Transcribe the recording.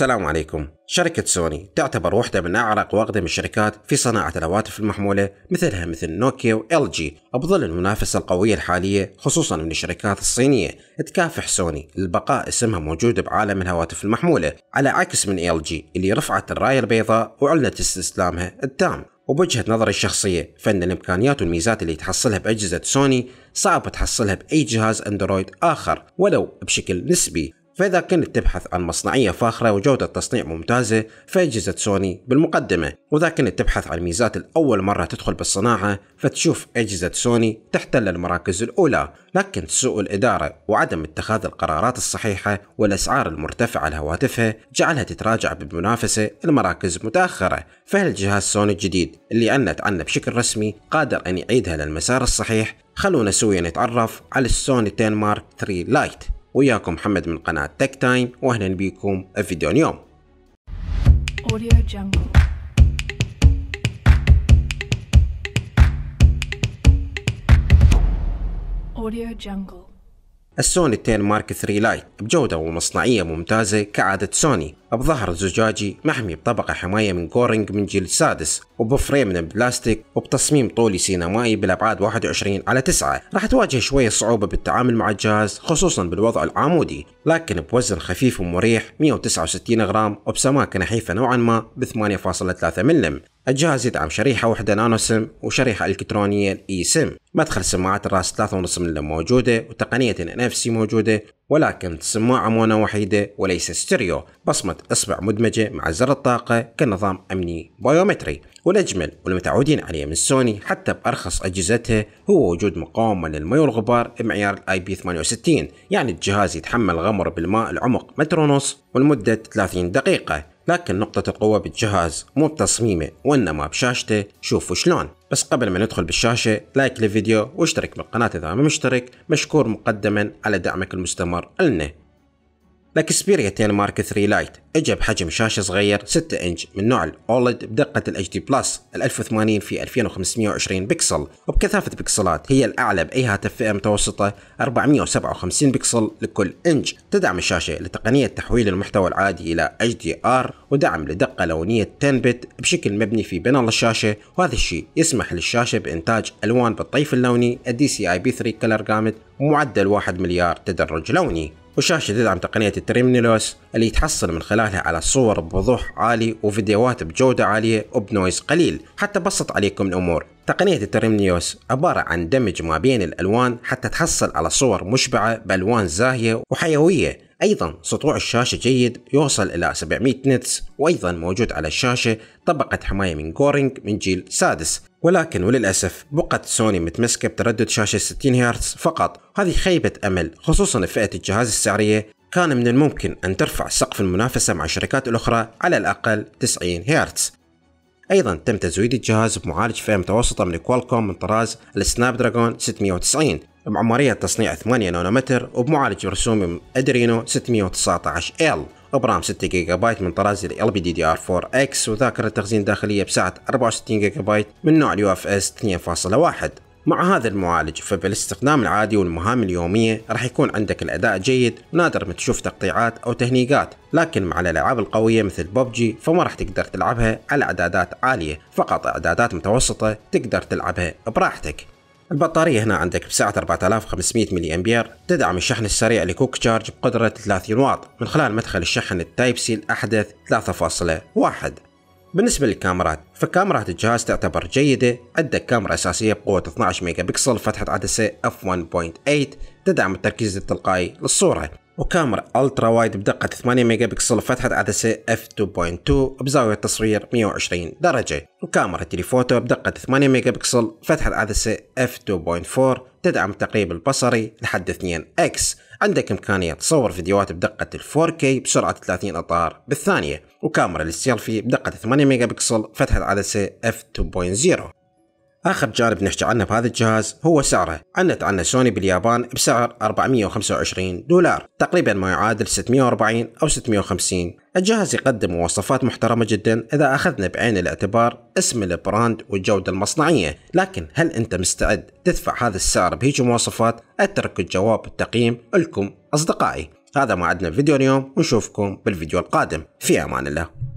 السلام عليكم شركة سوني تعتبر واحدة من أعرق وأقدم الشركات في صناعة الهواتف المحمولة مثلها مثل نوكيا وإل جي بظل المنافسة القوية الحالية خصوصا من الشركات الصينية تكافح سوني للبقاء اسمها موجود بعالم الهواتف المحمولة على عكس من إل جي اللي رفعت الراية البيضاء وعلنت استسلامها التام وبوجهة نظري الشخصية فإن الإمكانيات والميزات اللي تحصلها بأجهزة سوني صعب تحصلها بأي جهاز أندرويد آخر ولو بشكل نسبي فإذا كنت تبحث عن مصنعية فاخرة وجودة تصنيع ممتازة فأجهزة سوني بالمقدمة وإذا كنت تبحث عن ميزات الأول مرة تدخل بالصناعة فتشوف أجهزة سوني تحتل المراكز الأولى لكن سوء الإدارة وعدم اتخاذ القرارات الصحيحة والأسعار المرتفعة لهواتفها جعلها تتراجع بالمنافسة المراكز متأخرة فهل جهاز سوني الجديد اللي أنت عنه بشكل رسمي قادر أن يعيدها للمسار الصحيح خلونا سويا نتعرف على السوني 10 مارك 3 لايت وياكم محمد من قناة تك تايم واهلا بكم في فيديو اليوم السوني 10 مارك 3 لايت بجودة ومصنعية ممتازة كعادة سوني بظهر زجاجي محمي بطبقة حماية من كورنج من جيل سادس وبفريم من البلاستيك وبتصميم طولي سينمائي بالأبعاد 21 على 9 راح تواجه شوية صعوبة بالتعامل مع الجهاز خصوصا بالوضع العمودي لكن بوزن خفيف ومريح 169 غرام وبسماكة نحيفة نوعا ما ب 8.3 ملم الجهاز يدعم شريحة واحدة نانو سم وشريحة إلكترونية إي سم مدخل سماعات الراس 3.5 ملم موجودة وتقنية NFC موجودة ولكن سماعة مونة وحيدة وليس ستيريو بصمة إصبع مدمجة مع زر الطاقة كنظام أمني بايومتري والأجمل والمتعودين عليه من سوني حتى بأرخص أجهزتها هو وجود مقاومة للماء والغبار بمعيار الاي بي 68 يعني الجهاز يتحمل غمر بالماء العمق متر ونص ولمدة 30 دقيقة لكن نقطة القوة بالجهاز مو بتصميمه وإنما بشاشته شوفوا شلون بس قبل ما ندخل بالشاشة لايك للفيديو واشترك بالقناة إذا ما مشترك مشكور مقدما على دعمك المستمر لنا الأكسبيريا 10 مارك 3 لايت اجى بحجم شاشة صغير 6 انش من نوع الأولد بدقة ال HD بلس 1080 في 2520 بكسل وبكثافة بكسلات هي الأعلى بأي هاتف فئة متوسطة 457 بكسل لكل انش تدعم الشاشة لتقنية تحويل المحتوى العادي إلى HDR ودعم لدقة لونية 10 بت بشكل مبني في بنل الشاشة وهذا الشيء يسمح للشاشة بإنتاج ألوان بالطيف اللوني الدي سي اي بي 3 كلر جامد معدل 1 مليار تدرج لوني وشاشة تدعم تقنية التريمنيلوس اللي يتحصل من خلالها على صور بوضوح عالي وفيديوهات بجودة عالية وبنويز قليل حتى بسط عليكم الأمور تقنية التريمنيوس عبارة عن دمج ما بين الألوان حتى تحصل على صور مشبعة بألوان زاهية وحيوية أيضا سطوع الشاشة جيد يوصل إلى 700 نتس وأيضا موجود على الشاشة طبقة حماية من جورينج من جيل سادس ولكن وللأسف بقت سوني متمسكة بتردد شاشة 60 هرتز فقط هذه خيبة أمل خصوصا فئة الجهاز السعرية كان من الممكن أن ترفع سقف المنافسة مع الشركات الأخرى على الأقل 90 هرتز أيضا تم تزويد الجهاز بمعالج فئة متوسطة من كوالكوم من طراز السناب دراجون 690 بعمرية تصنيع 8 نانومتر وبمعالج رسومي أدرينو 619L برام 6 جيجا بايت من طراز ال بي دي دي ار 4 اكس وذاكره تخزين داخليه بسعه 64 جيجا بايت من نوع اليو اف اس 2.1 مع هذا المعالج فبالاستخدام العادي والمهام اليومية راح يكون عندك الأداء جيد ونادر ما تشوف تقطيعات أو تهنيقات لكن مع الألعاب القوية مثل ببجي فما راح تقدر تلعبها على إعدادات عالية فقط إعدادات متوسطة تقدر تلعبها براحتك البطارية هنا عندك بسعة 4500 ملي أمبير تدعم الشحن السريع لكوك تشارج بقدرة 30 واط من خلال مدخل الشحن التايب سي الأحدث 3.1 بالنسبة للكاميرات فكاميرات الجهاز تعتبر جيدة عندك كاميرا أساسية بقوة 12 ميجا بكسل فتحة عدسة f1.8 تدعم التركيز التلقائي للصورة وكاميرا الترا وايد بدقة 8 ميجا بكسل فتحة عدسة f2.2 بزاوية تصوير 120 درجة وكاميرا تليفوتو بدقة 8 ميجا بكسل فتحة عدسة f2.4 تدعم التقريب البصري لحد 2x عندك إمكانية تصور فيديوهات بدقة 4K بسرعة 30 إطار بالثانية وكاميرا للسيلفي بدقة 8 ميجا بكسل فتحة عدسة f2.0 آخر جانب نحكي عنه بهذا الجهاز هو سعره عنت عنه سوني باليابان بسعر 425 دولار تقريبا ما يعادل 640 أو 650 الجهاز يقدم مواصفات محترمة جدا إذا أخذنا بعين الاعتبار اسم البراند والجودة المصنعية لكن هل أنت مستعد تدفع هذا السعر بهيج مواصفات؟ أترك الجواب التقييم لكم أصدقائي هذا ما عندنا في فيديو اليوم ونشوفكم بالفيديو القادم في أمان الله